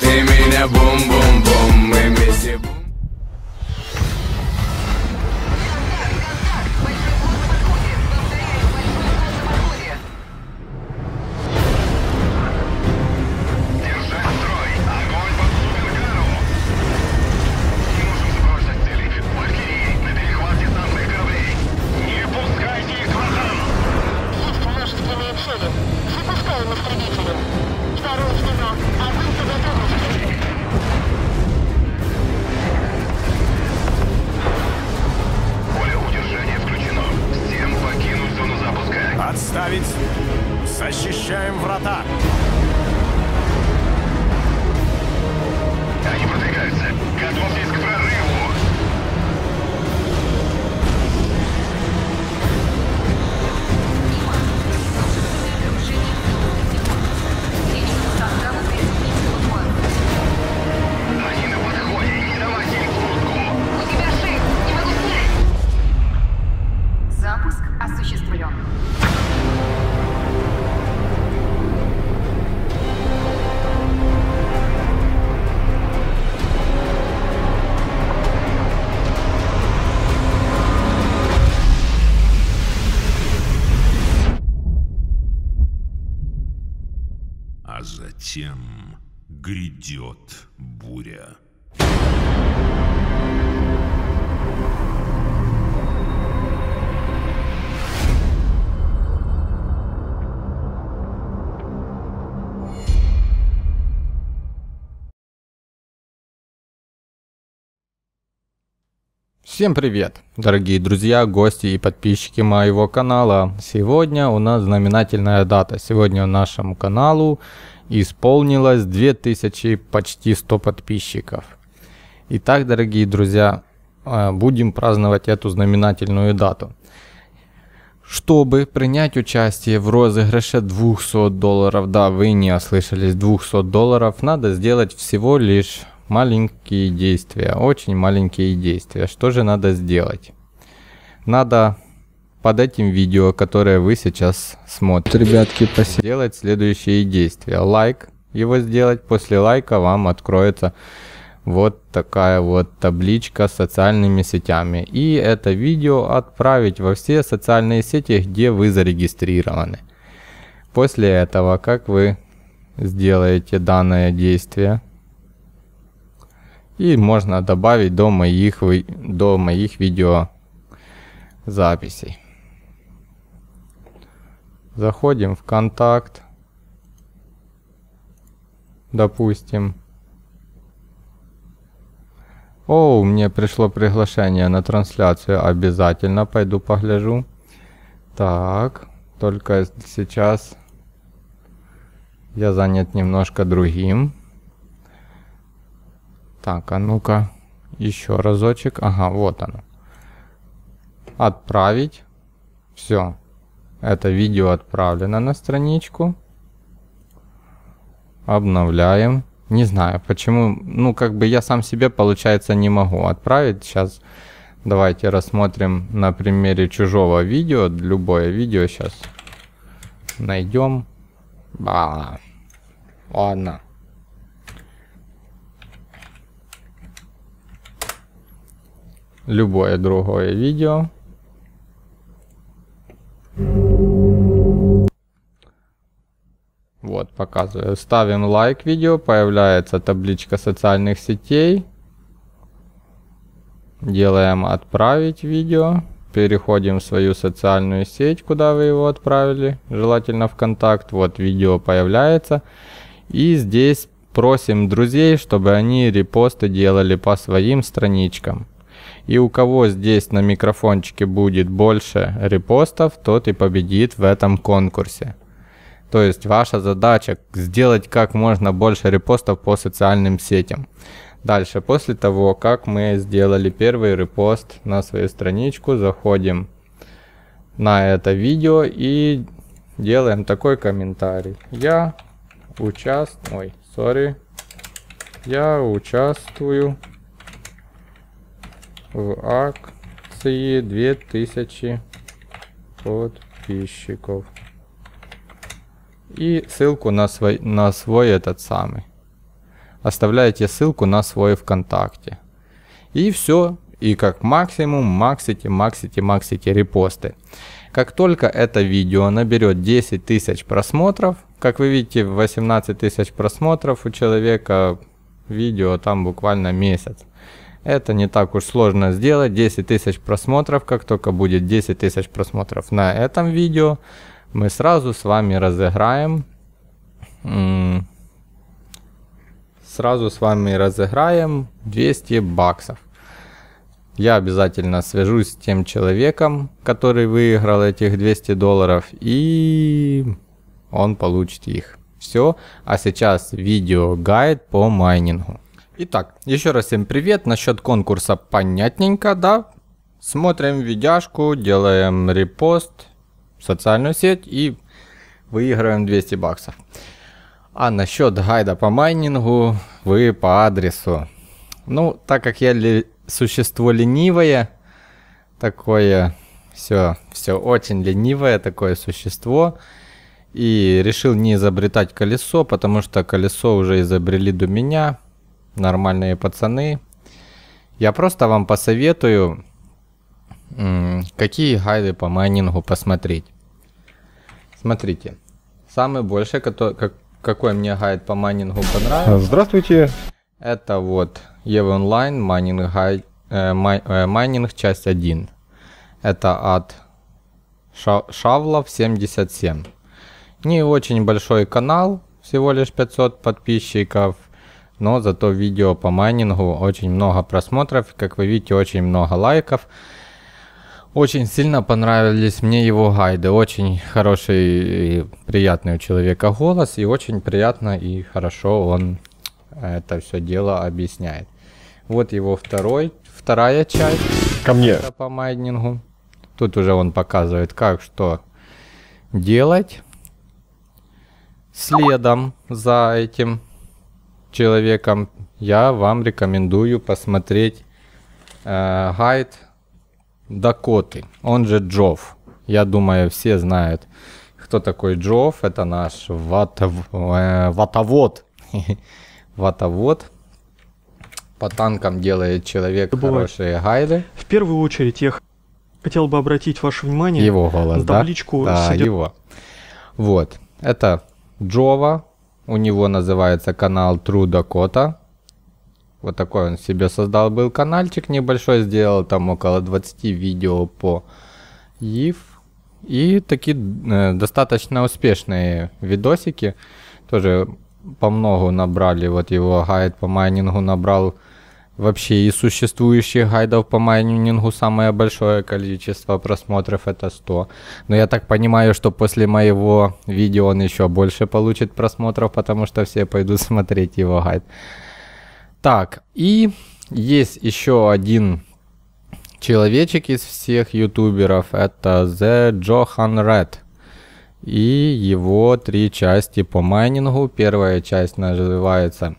pe mine Bum, bum, bum, emisie bum Идет буря. Всем привет, дорогие друзья, гости и подписчики моего канала. Сегодня у нас знаменательная дата. Сегодня нашему каналу исполнилось 2000 почти 100 подписчиков. Итак, дорогие друзья, э, будем праздновать эту знаменательную дату. Чтобы принять участие в розыгрыше 200 долларов, да, вы не ослышались, 200 долларов, надо сделать всего лишь маленькие действия, очень маленькие действия. Что же надо сделать? Надо под этим видео, которое вы сейчас смотрите. Ребятки, спасибо. Делать следующие действия. Лайк его сделать. После лайка вам откроется вот такая вот табличка с социальными сетями. И это видео отправить во все социальные сети, где вы зарегистрированы. После этого, как вы сделаете данное действие, и можно добавить до моих, до моих видеозаписей. Заходим в контакт, допустим. О, мне пришло приглашение на трансляцию, обязательно пойду погляжу. Так, только сейчас я занят немножко другим. Так, а ну-ка, еще разочек. Ага, вот оно. Отправить. Все, это видео отправлено на страничку. Обновляем. Не знаю, почему. Ну, как бы я сам себе, получается, не могу отправить. Сейчас давайте рассмотрим на примере чужого видео. Любое видео сейчас найдем. А, ладно. Любое другое видео. Вот, показываю. Ставим лайк видео, появляется табличка социальных сетей. Делаем «Отправить видео». Переходим в свою социальную сеть, куда вы его отправили, желательно ВКонтакт. Вот видео появляется. И здесь просим друзей, чтобы они репосты делали по своим страничкам. И у кого здесь на микрофончике будет больше репостов, тот и победит в этом конкурсе. То есть ваша задача сделать как можно больше репостов по социальным сетям. Дальше, после того, как мы сделали первый репост на свою страничку, заходим на это видео и делаем такой комментарий. Я участвую... Ой, sorry. Я участвую в акции 2000 подписчиков и ссылку на свой, на свой этот самый. Оставляете ссылку на свой ВКонтакте. И все. И как максимум максите, максите, максите репосты. Как только это видео наберет 10 тысяч просмотров, как вы видите, 18 тысяч просмотров у человека видео там буквально месяц. Это не так уж сложно сделать. 10 тысяч просмотров, как только будет 10 тысяч просмотров на этом видео, мы сразу с вами разыграем. Сразу с вами разыграем 200 баксов. Я обязательно свяжусь с тем человеком, который выиграл этих 200 долларов, и он получит их. Все, а сейчас видео гайд по майнингу. Итак, еще раз всем привет. Насчет конкурса понятненько, да? Смотрим видяшку, делаем репост, социальную сеть и выигрываем 200 баксов. А насчет гайда по майнингу вы по адресу. Ну, так как я ли, существо ленивое, такое все, все очень ленивое такое существо, и решил не изобретать колесо, потому что колесо уже изобрели до меня, нормальные пацаны. Я просто вам посоветую Какие гайды по майнингу посмотреть? Смотрите, самый большой, который, как, какой мне гайд по майнингу понравился. Здравствуйте. Это вот EVE Online майнинг, гайд, э, май, э, майнинг часть 1. Это от Ша, Шавлов 77. Не очень большой канал, всего лишь 500 подписчиков. Но зато видео по майнингу очень много просмотров. Как вы видите, очень много лайков. Очень сильно понравились мне его гайды. Очень хороший и приятный у человека голос. И очень приятно и хорошо он э, это все дело объясняет. Вот его второй, вторая часть. Ко мне. По майнингу. Тут уже он показывает, как что делать. Следом за этим человеком я вам рекомендую посмотреть э, гайд Дакоты, он же Джов. Я думаю, все знают, кто такой Джов. Это наш ватов, э, ватовод. ватовод. По танкам делает человек Бывает. хорошие гайды. В первую очередь я хотел бы обратить ваше внимание его голос, на табличку. Да, да его. Вот. Это Джова. У него называется канал True Dakota. Вот такой он себе создал был каналчик небольшой, сделал там около 20 видео по EVE. И такие э, достаточно успешные видосики. Тоже по многу набрали. Вот его гайд по майнингу набрал вообще из существующих гайдов по майнингу самое большое количество просмотров это 100. Но я так понимаю, что после моего видео он еще больше получит просмотров, потому что все пойдут смотреть его гайд. Так, и есть еще один человечек из всех ютуберов. Это The Johan Red. И его три части по майнингу. Первая часть называется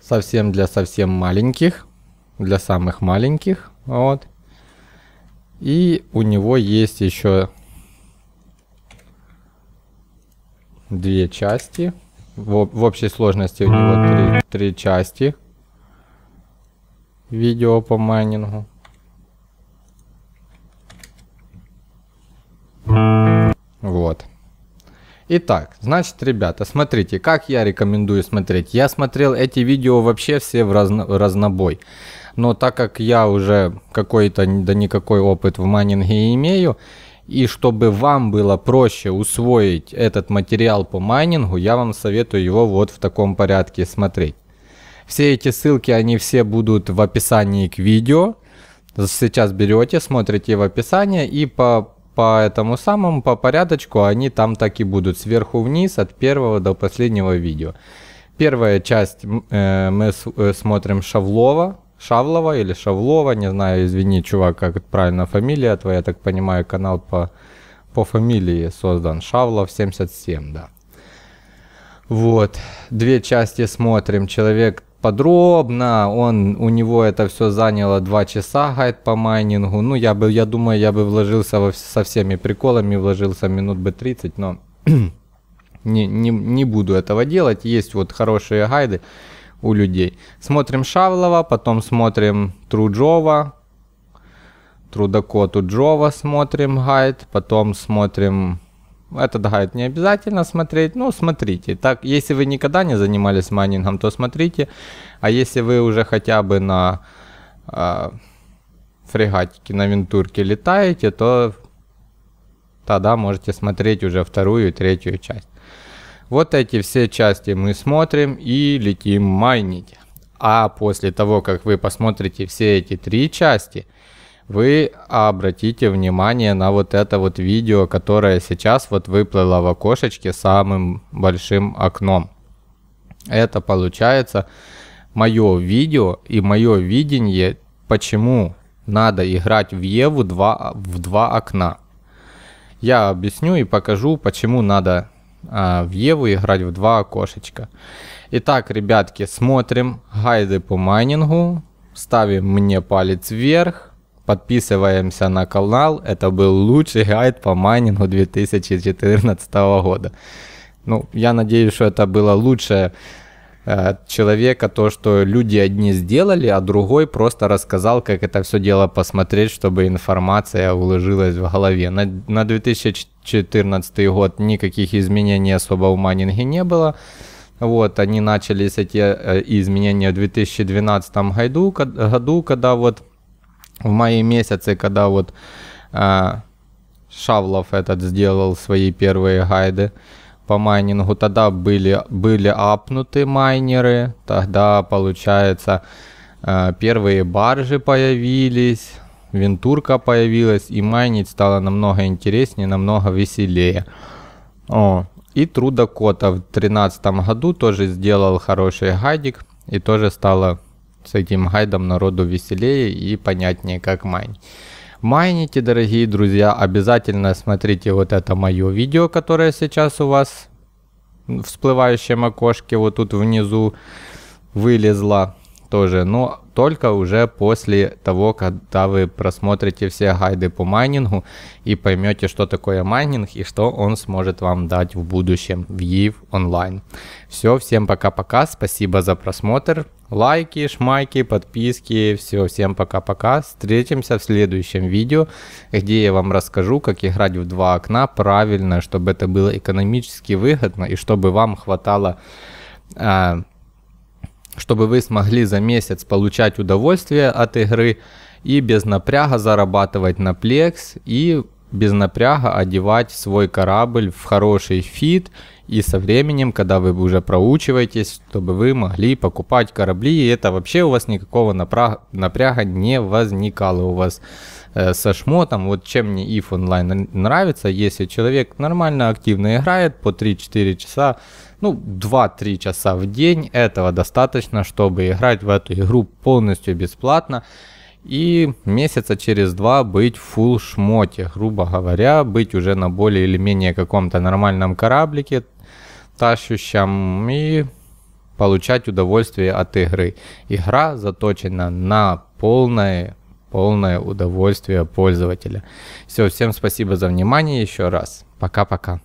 совсем для совсем маленьких, для самых маленьких, вот. И у него есть еще две части. В, в общей сложности у него три, три части видео по майнингу. Вот. Итак, значит, ребята, смотрите, как я рекомендую смотреть. Я смотрел эти видео вообще все в разно, разнобой. Но так как я уже какой-то да никакой опыт в майнинге имею, и чтобы вам было проще усвоить этот материал по майнингу, я вам советую его вот в таком порядке смотреть. Все эти ссылки, они все будут в описании к видео. Сейчас берете, смотрите в описании и по, по этому самому, по порядочку, они там так и будут, сверху вниз, от первого до последнего видео. Первая часть э, мы с, э, смотрим Шавлова, Шавлова или Шавлова, не знаю, извини, чувак, как правильно фамилия твоя, я так понимаю, канал по, по фамилии создан, Шавлов 77, да. Вот, две части смотрим, человек подробно, он, у него это все заняло два часа гайд по майнингу, ну, я, бы, я думаю, я бы вложился во, со всеми приколами, вложился минут бы 30, но не, не, не буду этого делать, есть вот хорошие гайды, у людей. Смотрим Шавлова, потом смотрим Труджова, Трудоко Туджова смотрим гайд, потом смотрим... Этот гайд не обязательно смотреть, ну смотрите. Так, если вы никогда не занимались майнингом, то смотрите. А если вы уже хотя бы на э, фрегатике, на винтурке летаете, то тогда можете смотреть уже вторую и третью часть. Вот эти все части мы смотрим и летим майнить. А после того, как вы посмотрите все эти три части, вы обратите внимание на вот это вот видео, которое сейчас вот выплыло в окошечке самым большим окном. Это получается мое видео и мое видение, почему надо играть в Еву 2, в два окна. Я объясню и покажу, почему надо а, в Еву играть в два окошечка. Итак, ребятки, смотрим гайды по майнингу, ставим мне палец вверх, подписываемся на канал. Это был лучший гайд по майнингу 2014 года. Ну, я надеюсь, что это было лучшее Э, человека то, что люди одни сделали, а другой просто рассказал, как это все дело посмотреть, чтобы информация уложилась в голове. На, на 2014 год никаких изменений особо в майнинге не было. Вот, они начались эти э, изменения в 2012 году, году когда вот в мае месяце, когда вот э, Шавлов этот сделал свои первые гайды, по майнингу, тогда были, были апнуты майнеры, тогда, получается, первые баржи появились, вентурка появилась, и майнить стало намного интереснее, намного веселее. О, и Трудокота в 2013 году тоже сделал хороший гайдик, и тоже стало с этим гайдом народу веселее и понятнее, как майнить майните, дорогие друзья. Обязательно смотрите вот это мое видео, которое сейчас у вас в всплывающем окошке вот тут внизу вылезло тоже, но только уже после того, когда вы просмотрите все гайды по майнингу и поймете, что такое майнинг и что он сможет вам дать в будущем в EVE онлайн. Все, всем пока-пока, спасибо за просмотр, лайки, шмайки, подписки, все, всем пока-пока. Встретимся в следующем видео, где я вам расскажу, как играть в два окна правильно, чтобы это было экономически выгодно и чтобы вам хватало... Э, чтобы вы смогли за месяц получать удовольствие от игры и без напряга зарабатывать на плекс и без напряга одевать свой корабль в хороший фит и со временем, когда вы уже проучиваетесь, чтобы вы могли покупать корабли, и это вообще у вас никакого напряга не возникало у вас Э, со шмотом. Вот чем мне if онлайн нравится, если человек нормально, активно играет по 3-4 часа, ну, 2-3 часа в день, этого достаточно, чтобы играть в эту игру полностью бесплатно и месяца через два быть в фул шмоте, грубо говоря, быть уже на более или менее каком-то нормальном кораблике, тащущем и получать удовольствие от игры. Игра заточена на полное полное удовольствие пользователя. Все, всем спасибо за внимание еще раз. пока пока